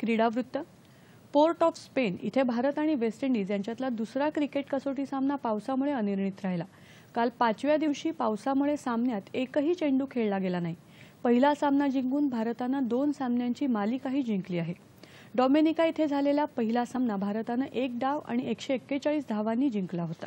क्रीडा वृत्त port of Spain इथे भारत आणि वेस्ट इंडिज यांच्यातला दुसरा क्रिकेट कसोटी सामना पावसामुळे अनिर्णित राहिला काल पाचव्या दिवशी पावसामुळे सामन्यात एकही चेंडू खेळला गेला नाही पहिला सामना जिंकून भारतानं दोन सामन्यांची मालिकाही जिंकली आहे डॉमेनिका इथे झालेला पहिला सामना भारतानं एक डाव आणि एकशे एक्केचाळीस धावांनी जिंकला होता